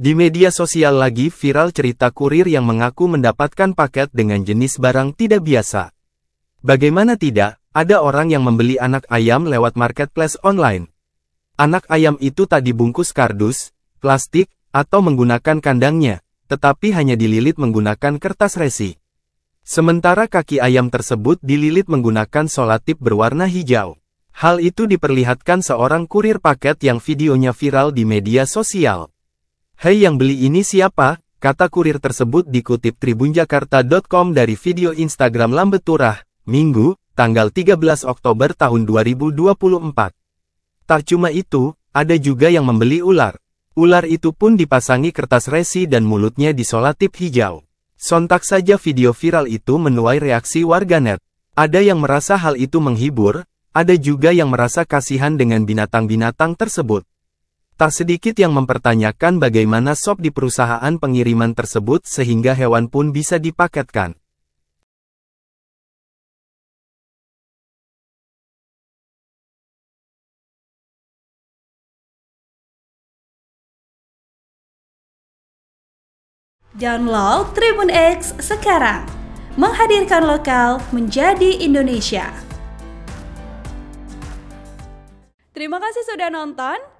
Di media sosial lagi viral cerita kurir yang mengaku mendapatkan paket dengan jenis barang tidak biasa. Bagaimana tidak, ada orang yang membeli anak ayam lewat marketplace online. Anak ayam itu tak dibungkus kardus, plastik, atau menggunakan kandangnya, tetapi hanya dililit menggunakan kertas resi. Sementara kaki ayam tersebut dililit menggunakan solatip berwarna hijau. Hal itu diperlihatkan seorang kurir paket yang videonya viral di media sosial. Hei yang beli ini siapa? Kata kurir tersebut dikutip tribunjakarta.com dari video Instagram Lambeturah, Minggu, tanggal 13 Oktober tahun 2024. Tak cuma itu, ada juga yang membeli ular. Ular itu pun dipasangi kertas resi dan mulutnya disolatip hijau. Sontak saja video viral itu menuai reaksi warganet. Ada yang merasa hal itu menghibur, ada juga yang merasa kasihan dengan binatang-binatang tersebut. Tak sedikit yang mempertanyakan bagaimana sop di perusahaan pengiriman tersebut sehingga hewan pun bisa dipaketkan. Download Tribun X sekarang, menghadirkan lokal menjadi Indonesia. Terima kasih sudah nonton.